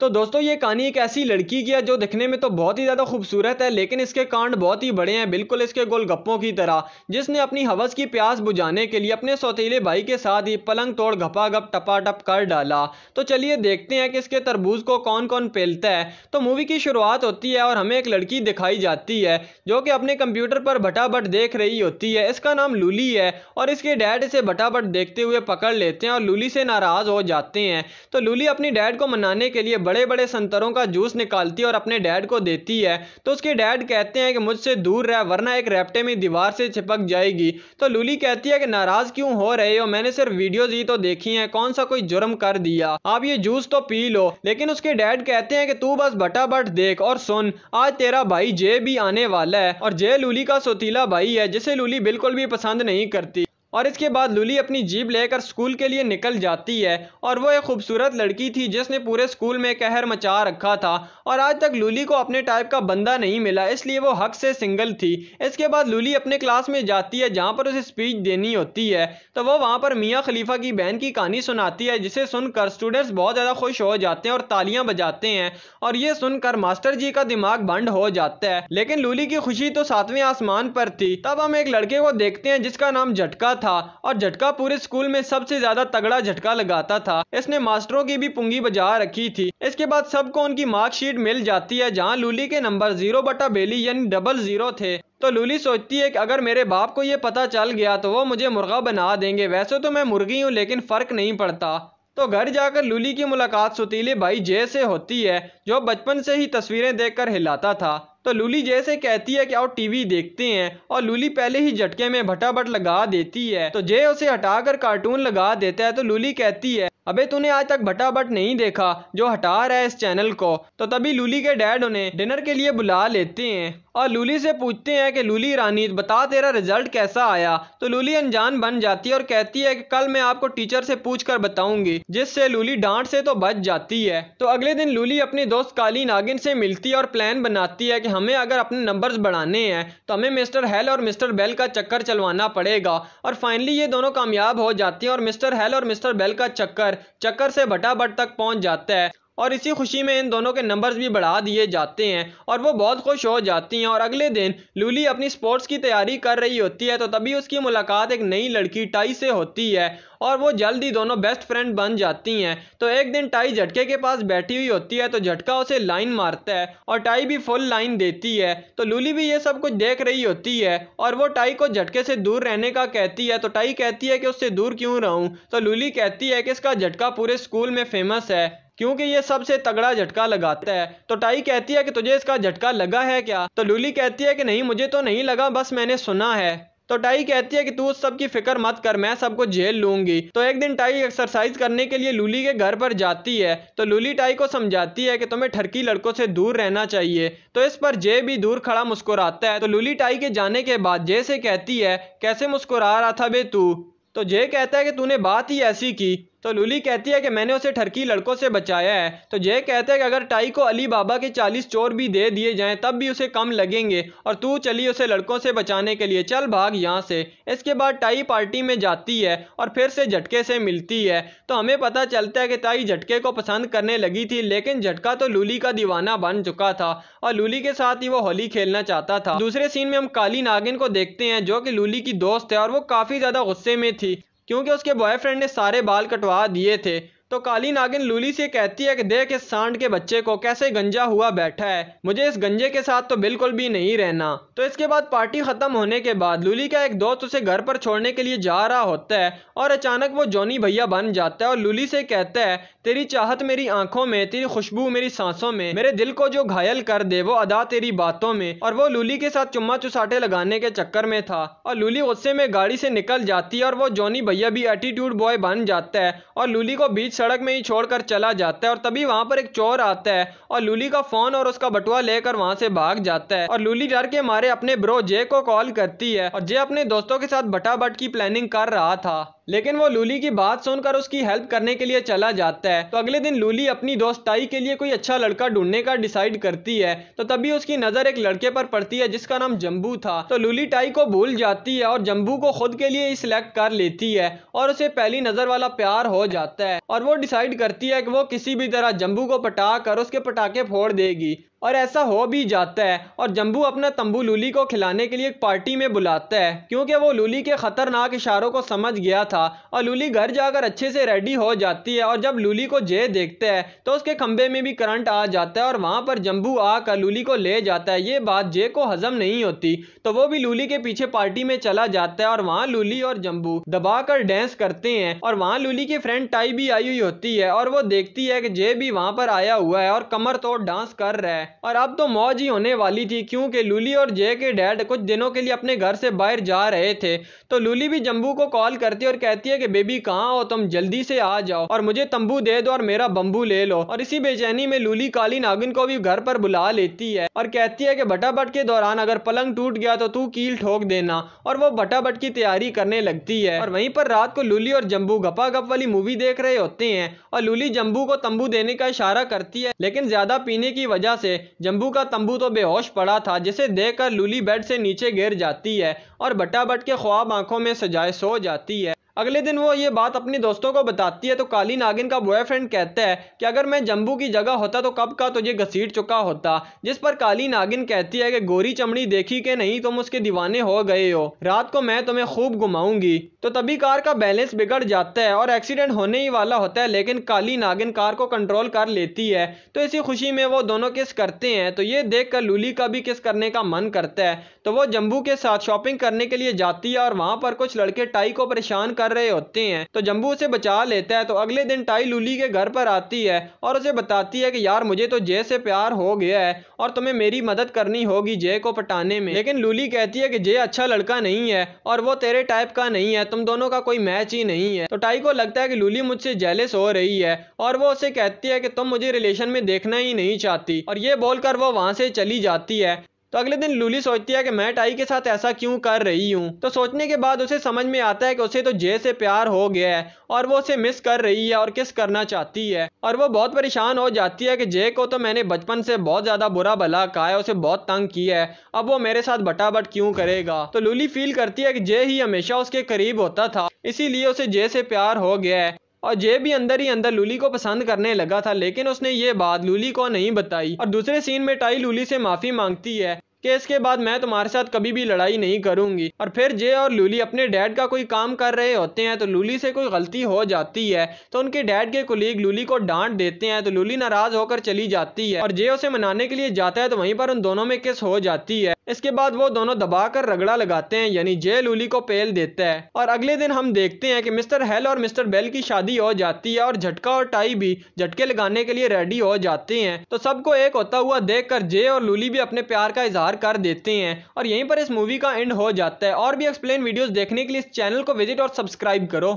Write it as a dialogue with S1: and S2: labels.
S1: तो दोस्तों ये कहानी एक ऐसी लड़की की है जो दिखने में तो बहुत ही ज़्यादा खूबसूरत है लेकिन इसके कांड बहुत ही बड़े हैं बिल्कुल इसके गोलगप्पों की तरह जिसने अपनी हवस की प्यास बुझाने के लिए अपने सौतीले भाई के साथ ही पलंग तोड़ घपा टपा टप कर डाला तो चलिए देखते हैं कि इसके तरबूज को कौन कौन पेलता है तो मूवी की शुरुआत होती है और हमें एक लड़की दिखाई जाती है जो कि अपने कंप्यूटर पर भटाभट देख रही होती है इसका नाम लूली है और इसके डैड इसे भटाभट देखते हुए पकड़ लेते हैं और लूली से नाराज़ हो जाते हैं तो लूली अपनी डैड को मनाने के लिए बड़े बड़े संतरों का जूस निकालती है और अपने डैड को देती है तो उसके डैड कहते हैं कि मुझसे दूर रह वरना एक रेपटे में दीवार से चिपक जाएगी तो लूली कहती है कि नाराज क्यों हो रहे हो मैंने सिर्फ वीडियोज ही तो देखी है कौन सा कोई जुर्म कर दिया आप ये जूस तो पी लो लेकिन उसके डैड कहते हैं कि तू बस बट देख और सुन आज तेरा भाई जे भी आने वाला है और जे लूली का सोतीला भाई है जिसे लूली बिल्कुल भी पसंद नहीं करती और इसके बाद लुली अपनी जीप लेकर स्कूल के लिए निकल जाती है और वो एक खूबसूरत लड़की थी जिसने पूरे स्कूल में कहर मचा रखा था और आज तक लुली को अपने टाइप का बंदा नहीं मिला इसलिए वो हक से सिंगल थी इसके बाद लुली अपने क्लास में जाती है जहाँ पर उसे स्पीच देनी होती है तो वो वहाँ पर मियाँ खलीफा की बहन की कहानी सुनाती है जिसे सुनकर स्टूडेंट्स बहुत ज़्यादा खुश हो जाते हैं और तालियाँ बजाते हैं और ये सुनकर मास्टर जी का दिमाग बंद हो जाता है लेकिन लुली की खुशी तो सातवें आसमान पर थी तब हम एक लड़के को देखते हैं जिसका नाम झटका था और झटका पूरे स्कूल में सबसे ज्यादा तगड़ा झटका लगाता था इसने मास्टरों की भी पुंगी बजा रखी थी इसके बाद सबको उनकी मार्कशीट मिल जाती है जहाँ लूली के नंबर जीरो बटा बेली यानी डबल जीरो थे तो लूली सोचती है कि अगर मेरे बाप को ये पता चल गया तो वो मुझे मुर्गा बना देंगे वैसे तो मैं मुर्गी हूँ लेकिन फ़र्क नहीं पड़ता तो घर जाकर लूली की मुलाकात सुतीले भाई जय से होती है जो बचपन से ही तस्वीरें देखकर हिलाता था तो लूली जैसे कहती है कि आओ टीवी देखते हैं और लूली पहले ही झटके में भटाभट लगा देती है तो जय उसे हटाकर कार्टून लगा देता है तो लूली कहती है अबे तूने आज तक भटाभट नहीं देखा जो हटा रहा है इस चैनल को तो तभी लूली के डैड उन्हें डिनर के लिए बुला लेते हैं और लूली से पूछते हैं कि लूली रानी बता तेरा रिजल्ट कैसा आया तो लूली अनजान बन जाती है और कहती है कि कल मैं आपको टीचर से पूछ कर बताऊंगी जिससे लूली डांट से तो बच जाती है तो अगले दिन लूली अपने दोस्त काली नागिन से मिलती है और प्लान बनाती है कि हमें अगर अपने नंबर्स बढ़ाने हैं तो हमें मिस्टर हेल और मिस्टर बेल का चक्कर चलवाना पड़ेगा और फाइनली ये दोनों कामयाब हो जाती हैं और मिस्टर हेल और मिस्टर बेल का चक्कर चक्कर से भटाभट तक पहुँच जाता है और इसी खुशी में इन दोनों के नंबर्स भी बढ़ा दिए जाते हैं और वो बहुत खुश हो जाती हैं और अगले दिन लूली अपनी स्पोर्ट्स की तैयारी कर रही होती है तो तभी उसकी मुलाकात एक नई लड़की टाई से होती है और वो जल्द ही दोनों बेस्ट फ्रेंड बन जाती हैं तो एक दिन टाई झटके के पास बैठी हुई होती है तो झटका उसे लाइन मारता है और टाई भी फुल लाइन देती है तो लूली भी ये सब कुछ देख रही होती है और वो टाई को झटके से दूर रहने का कहती है तो टाई कहती है कि उससे दूर क्यों रहूं तो लूली कहती है कि इसका झटका पूरे स्कूल में फेमस है क्योंकि ये सबसे तगड़ा झटका लगाता है तो टाई कहती है कि तुझे इसका झटका लगा है क्या तो लूली कहती है कि नहीं मुझे तो नहीं लगा बस मैंने सुना है तो टाई कहती है कि तू उस सब की फिक्र मत कर मैं सबको झेल लूंगी तो एक दिन टाई एक्सरसाइज करने के लिए लूली के घर पर जाती है तो लूली टाई को समझाती है कि तुम्हें ठरकी लड़कों से दूर रहना चाहिए तो इस पर जे भी दूर खड़ा मुस्कुराता है तो लूली टाई के जाने के बाद जे से कहती है कैसे मुस्कुरा रहा था बे तू तो जे कहता है कि तूने बात ही ऐसी की तो लुली कहती है कि मैंने उसे ठरकी लड़कों से बचाया है तो जय कहते हैं कि अगर टाई को अली बाबा के चालीस चोर भी दे दिए जाएं तब भी उसे कम लगेंगे और तू चली उसे लड़कों से बचाने के लिए चल भाग यहाँ से इसके बाद टाई पार्टी में जाती है और फिर से झटके से मिलती है तो हमें पता चलता है कि ताई झटके को पसंद करने लगी थी लेकिन झटका तो लूली का दीवाना बन चुका था और लूली के साथ ही वो होली खेलना चाहता था दूसरे सीन में हम काली नागिन को देखते हैं जो कि लूली की दोस्त है और वो काफ़ी ज़्यादा गुस्से में थी क्योंकि उसके बॉयफ्रेंड ने सारे बाल कटवा दिए थे तो काली नागिन लूली से कहती है कि देख इस सांड के बच्चे को कैसे गंजा हुआ बैठा है मुझे इस गंजे के साथ तो बिल्कुल भी नहीं रहना तो इसके बाद पार्टी खत्म होने के बाद लूली का एक दोस्त उसे घर पर छोड़ने के लिए जा रहा होता है और अचानक वो जॉनी भैया बन जाता है और लूली से कहता है तेरी चाहत मेरी आंखों में तेरी खुशबू मेरी सांसों में मेरे दिल को जो घायल कर दे वो अदा तेरी बातों में और वो लूली के साथ चुम्मा चुसाटे लगाने के चक्कर में था और लूली गुस्से में गाड़ी से निकल जाती है और वो जॉनी भैया भी एटीट्यूड बॉय बन जाता है और लूली को बीच सड़क में ही छोड़कर चला जाता है और तभी वहाँ पर एक चोर आता है और लूली का फोन और उसका बटुआ लेकर वहाँ से भाग जाता है और लूली डर के मारे अपने ब्रो जे को कॉल करती है और जे अपने दोस्तों के साथ बटाबट की प्लानिंग कर रहा था लेकिन वो लूली की बात सुनकर उसकी हेल्प करने के लिए चला जाता है तो अगले दिन लूली अपनी दोस्त ताई के लिए कोई अच्छा लड़का ढूंढने का डिसाइड करती है तो तभी उसकी नज़र एक लड़के पर पड़ती है जिसका नाम जम्बू था तो लूली टाई को भूल जाती है और जम्बू को खुद के लिए ही सिलेक्ट कर लेती है और उसे पहली नज़र वाला प्यार हो जाता है और वो डिसाइड करती है कि वो किसी भी तरह जम्बू को पटा कर उसके पटाखे फोड़ देगी और ऐसा हो भी जाता है और जम्बू अपना तंबू लूली को खिलाने के लिए एक पार्टी में बुलाता है क्योंकि वो लूली के ख़तरनाक इशारों को समझ गया था और लूली घर जाकर अच्छे से रेडी हो जाती है और जब लूली को जय देखता है तो उसके खंबे में भी करंट आ जाता है और वहाँ पर जम्बू आकर लूली को ले जाता है ये बात जय को हजम नहीं होती तो वो भी लूली के पीछे पार्टी में चला जाता है और वहाँ लूली और जम्बू दबा कर डांस करते हैं और वहाँ लूली की फ्रेंड टाई भी आई हुई होती है और वो देखती है कि जय भी वहाँ पर आया हुआ है और कमर तोड़ डांस कर रहा है और अब तो मौज ही होने वाली थी क्योंकि लूली और जय के डैड कुछ दिनों के लिए अपने घर से बाहर जा रहे थे तो लूली भी जम्बू को कॉल करती है और कहती है कि बेबी कहाँ हो तुम जल्दी से आ जाओ और मुझे तंबू दे दो और मेरा बम्बू ले लो और इसी बेचैनी में लूली काली नागिन को भी घर पर बुला लेती है और कहती है कि भटाभट के दौरान अगर पलंग टूट गया तो तू कील ठोक देना और वो भटाभट की तैयारी करने लगती है और वहीं पर रात को लूली और जम्बू गपा गप वाली मूवी देख रहे होते हैं और लूली जम्बू को तंबू देने का इशारा करती है लेकिन ज्यादा पीने की वजह से जम्बू का तंबू तो बेहोश पड़ा था जिसे देखकर लूली बेड से नीचे गिर जाती है और बटाबट के ख्वाब आंखों में सजाए सो जाती है अगले दिन वो ये बात अपने दोस्तों को बताती है तो काली नागिन का बॉयफ्रेंड कहता है कि अगर मैं जम्बू की जगह होता तो कब का तुझे घसीट चुका होता जिस पर काली नागिन कहती है कि गोरी चमड़ी देखी के नहीं तुम उसके दीवाने हो गए हो रात को मैं तुम्हें खूब घुमाऊंगी तो तभी कार का बैलेंस बिगड़ जाता है और एक्सीडेंट होने ही वाला होता है लेकिन काली नागिन कार को कंट्रोल कर लेती है तो इसी खुशी में वो दोनों किस करते हैं तो ये देख कर लूली का भी किस करने का मन करता है तो वो जम्बू के साथ शॉपिंग करने के लिए जाती है और वहाँ पर कुछ लड़के टाई को परेशान कर कर रहे होते हैं तो जम्बू उसे बचा लेता है तो अगले दिन टाई लूली के घर पर आती है और उसे बताती है कि यार मुझे तो जय से प्यार हो गया है और तुम्हें मेरी मदद करनी होगी जय को पटाने में लेकिन लूली कहती है कि जय अच्छा लड़का नहीं है और वो तेरे टाइप का नहीं है तुम दोनों का कोई मैच ही नहीं है तो टाई को लगता है कि लूली मुझसे जेलिस हो रही है और वो उसे कहती है कि तुम मुझे रिलेशन में देखना ही नहीं चाहती और ये बोलकर वो वहां से चली जाती है तो अगले दिन लूली सोचती है कि मैं टाई के साथ ऐसा क्यों कर रही हूँ तो सोचने के बाद उसे समझ में आता है कि उसे तो जय से प्यार हो गया है और वो उसे मिस कर रही है और किस करना चाहती है और वो बहुत परेशान हो जाती है कि जय को तो मैंने बचपन से बहुत ज़्यादा बुरा भला कहा है उसे बहुत तंग किया है अब वो मेरे साथ बटाबट क्यूँ करेगा तो लूली फील करती है कि जय ही हमेशा उसके करीब होता था इसीलिए उसे जय से प्यार हो गया है और जे भी अंदर ही अंदर लूली को पसंद करने लगा था लेकिन उसने ये बात लूली को नहीं बताई और दूसरे सीन में टाई लूली से माफ़ी मांगती है कि इसके बाद मैं तुम्हारे साथ कभी भी लड़ाई नहीं करूंगी और फिर जे और लूली अपने डैड का कोई काम कर रहे होते हैं तो लूली से कोई गलती हो जाती है तो उनके डैड के कुलीग लूली को डांट देते हैं तो लूली नाराज होकर चली जाती है और जे उसे मनाने के लिए जाता है तो वहीं पर उन दोनों में किस हो जाती है इसके बाद वो दोनों दबा कर रगड़ा लगाते हैं यानी जे लूली को पेल देता है और अगले दिन हम देखते हैं कि मिस्टर हेल और मिस्टर बेल की शादी हो जाती है और झटका और टाई भी झटके लगाने के लिए रेडी हो जाते हैं तो सबको एक होता हुआ देख कर जे और लूली भी अपने प्यार का इजहार बाहर कर देते हैं और यहीं पर इस मूवी का एंड हो जाता है और भी एक्सप्लेन वीडियोस देखने के लिए इस चैनल को विजिट और सब्सक्राइब करो